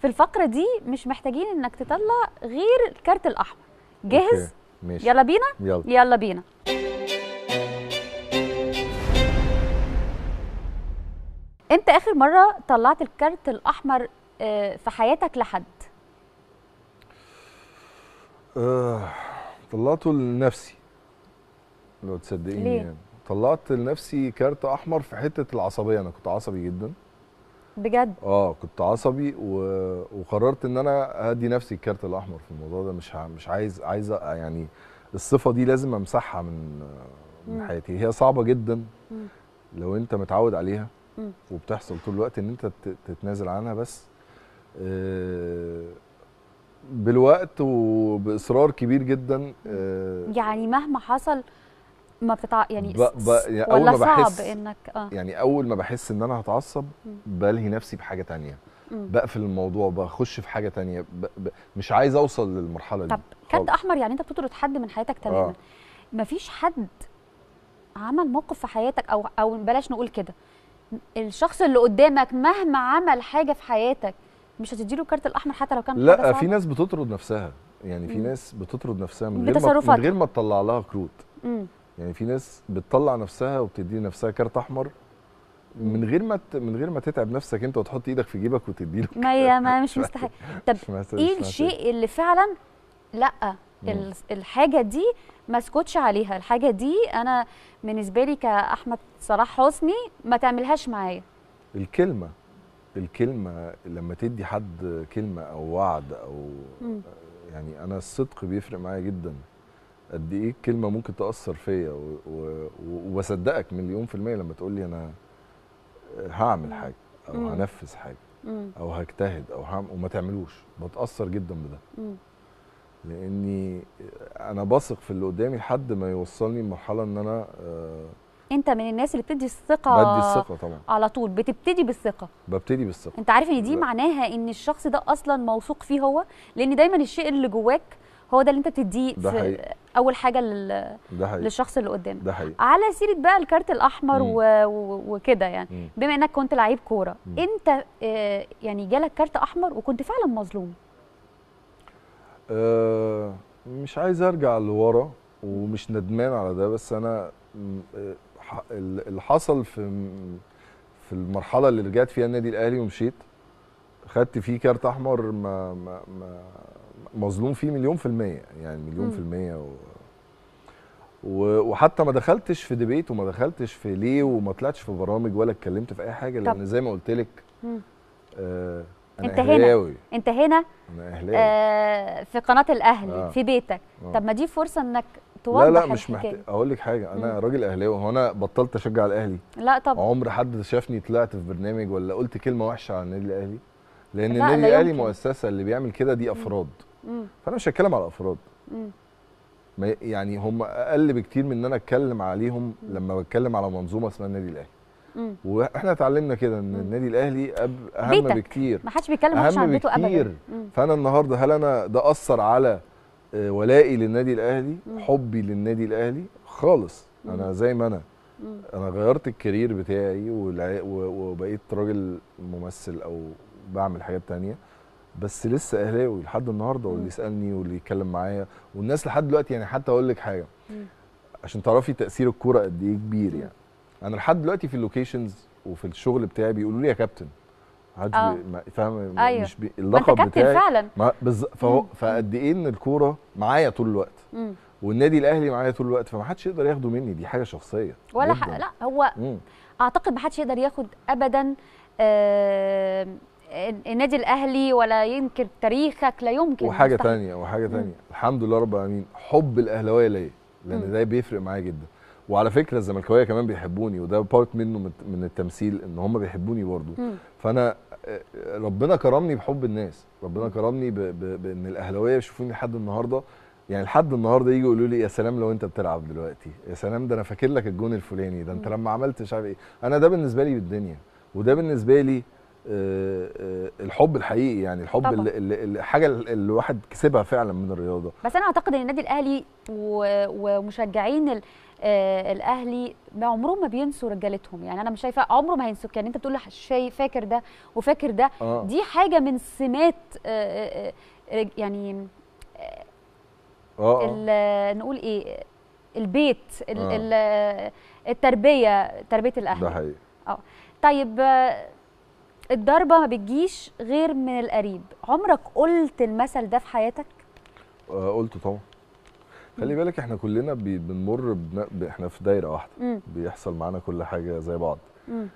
في الفقره دي مش محتاجين انك تطلع غير الكارت الاحمر جاهز ماشي يلا بينا يلا, يلا بينا انت اخر مره طلعت الكارت الاحمر آه، في حياتك لحد آه، طلعته لنفسي لو تصدقيني يعني طلعت لنفسي كارت احمر في حته العصبيه انا كنت عصبي جدا بجد اه كنت عصبي و... وقررت ان انا هدي نفسي الكارت الاحمر في الموضوع ده مش مش عايز عايز يعني الصفه دي لازم امسحها من من حياتي هي صعبه جدا لو انت متعود عليها وبتحصل طول الوقت ان انت تتنازل عنها بس آه، بالوقت وباصرار كبير جدا آه، يعني مهما حصل ما بتتع يعني ب... ب... يعني ولا اول ما بحس صعب انك آه. يعني اول ما بحس ان انا هتعصب بلهي نفسي بحاجه تانية بقفل الموضوع بخش في حاجه تانية ب... ب... مش عايز اوصل للمرحله طب دي طب كارت احمر يعني انت بتطرد حد من حياتك آه. تماما آه. مفيش حد عمل موقف في حياتك او او بلاش نقول كده الشخص اللي قدامك مهما عمل حاجه في حياتك مش هتديله الكارت الاحمر حتى لو كان لا في ناس بتطرد نفسها يعني في مم. ناس بتطرد نفسها من غير ما من غير ما تطلع لها كروت مم. يعني في ناس بتطلع نفسها وبتدي نفسها كارت احمر من غير ما من غير ما تتعب نفسك انت وتحط ايدك في جيبك وتديله ما هي ما مش مستحيل طب ايه الشيء اللي فعلا لا مم. الحاجه دي ما اسكتش عليها الحاجه دي انا بالنسبه لي كاحمد صلاح حسني ما تعملهاش معايا الكلمه الكلمه لما تدي حد كلمه او وعد او مم. يعني انا الصدق بيفرق معايا جدا قد ايه الكلمه ممكن تاثر فيا وبصدقك مليون في الميه لما تقول لي انا هعمل حاجه او مم. هنفذ حاجه مم. او هجتهد او هعمل وما تعملوش بتاثر جدا بده مم. لاني انا بثق في اللي قدامي لحد ما يوصلني لمرحله ان انا آ... آه، انت من الناس اللي بتدي الثقه بدي الثقه طبعا على طول بتبتدي بالثقه ببتدي بالثقه انت عارف ان دي معناها ان الشخص ده اصلا موثوق فيه هو لان دايما الشيء اللي جواك هو ده اللي انت بتديه ده في اول حاجه لل... ده حقيقي. للشخص اللي قدامك ده حقيقي. على سيره بقى الكارت الاحمر و... وكده يعني مم. بما انك كنت لعيب كوره امتى آه يعني جالك كارت احمر وكنت فعلا مظلوم آه مش عايز ارجع لورا ومش ندمان على ده بس انا آه، اللي حصل في في المرحله اللي رجعت فيها النادي الاهلي ومشيت خدت فيه كارت احمر ما ما ما مظلوم فيه مليون في المية يعني مليون م. في المية و... و... وحتى ما دخلتش في ديبيت وما دخلتش في ليه وما طلعتش في برامج ولا اتكلمت في اي حاجة لان زي ما قلت لك آه انت أهلاوي. هنا انت هنا أنا أهلاوي. آه في قناة الاهلي آه. في بيتك آه. طب ما دي فرصة انك توضح لا لا مش محتاج اقول لك حاجه انا مم. راجل اهلاوي هو انا بطلت اشجع الاهلي لا طبعا عمر حد شافني طلعت في برنامج ولا قلت كلمه وحشه عن النادي الاهلي لان لا النادي الاهلي مؤسسه اللي بيعمل كده دي افراد مم. فانا مش هتكلم على الافراد مم. يعني هم اقل بكتير من ان انا اتكلم عليهم مم. لما بتكلم على منظومه اسمها النادي الاهلي واحنا اتعلمنا كده ان النادي الاهلي أب... اهم بيتك. بكتير ما حدش بيتكلم عن بيته ابدا فانا النهارده هل انا ده اثر على آه، ولائي للنادي الاهلي مم. حبي للنادي الاهلي خالص مم. انا زي ما انا مم. انا غيرت الكارير بتاعي وبقيت راجل ممثل او بعمل حاجات تانية بس لسه اهلاوي لحد النهارده واللي يسالني واللي يتكلم معايا والناس لحد دلوقتي يعني حتى اقول لك حاجه عشان تعرفي تاثير الكوره قد ايه كبير يعني انا لحد دلوقتي في اللوكيشنز وفي الشغل بتاعي بيقولوا لي يا كابتن آه. فاهم أيوه. مش بي... اللقب ما انت كابتن فعلا ما بز... ف... فقد ايه ان الكوره معايا طول الوقت مم. والنادي الاهلي معايا طول الوقت فما حدش يقدر ياخده مني دي حاجه شخصيه ولا ح... لا هو مم. اعتقد ما حدش يقدر ياخد ابدا آه النادي الاهلي ولا يمكن تاريخك لا يمكن وحاجه ثانيه وحاجه ثانيه الحمد لله رب العالمين حب الاهلاويه ليا لان ده بيفرق معايا جدا وعلى فكره الزملكاويه كمان بيحبوني وده بارت منه من التمثيل ان هم بيحبوني برضو مم. فانا ربنا كرمني بحب الناس ربنا كرمني بان الاهلاويه يشوفوني لحد النهارده يعني لحد النهارده يجوا يقولوا لي يا سلام لو انت بتلعب دلوقتي يا سلام ده انا فاكر لك الجون الفلاني ده انت لما عملت مش عارف ايه انا ده بالنسبه لي بالدنيا وده بالنسبه لي آه، آه، الحب الحقيقي يعني الحب طبعا. اللي الحاجه اللي الواحد كسبها فعلا من الرياضه بس انا اعتقد ان النادي الاهلي ومشجعين آه، الاهلي ما عمرهم ما بينسوا رجالتهم يعني انا مش شايفه عمره ما هينسوك يعني انت بتقول شايف فاكر ده وفاكر ده آه. دي حاجه من سمات يعني آه آه. نقول ايه البيت آه. التربيه تربيه الاهلي ده حقيقي اه طيب الضربه ما بتجيش غير من القريب عمرك قلت المثل ده في حياتك آه قلته طبعا خلي بالك احنا كلنا بنمر بنا... احنا في دايره واحده مم. بيحصل معانا كل حاجه زي بعض مم.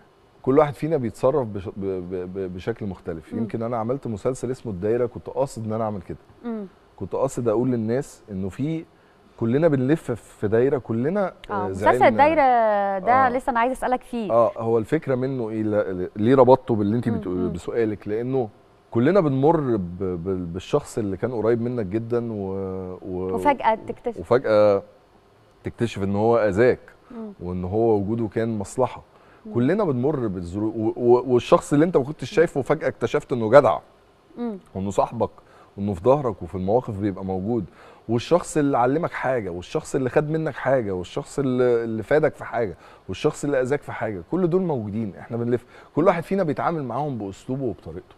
كل واحد فينا بيتصرف بش... ب... ب... بشكل مختلف مم. يمكن انا عملت مسلسل اسمه الدايره كنت قاصد ان انا اعمل كده مم. كنت قاصد اقول للناس انه في كلنا بنلف في دايره كلنا اه, آه، مسلسل الدايره ده آه. لسه انا عايز اسالك فيه اه هو الفكره منه ايه ليه ربطته باللي انت بسؤالك لانه كلنا بنمر بالشخص اللي كان قريب منك جدا و... و... وفجاه تكتشف وفجاه تكتشف ان هو اذاك وان هو وجوده كان مصلحه مم. كلنا بنمر بالظروف والشخص اللي انت ما كنتش شايفه فجاه اكتشفت انه جدع وانه صاحبك انه في ظهرك وفي المواقف بيبقى موجود والشخص اللي علمك حاجه والشخص اللي خد منك حاجه والشخص اللي, اللي فادك في حاجه والشخص اللي اذاك في حاجه كل دول موجودين احنا بنلف كل واحد فينا بيتعامل معاهم باسلوبه وبطريقته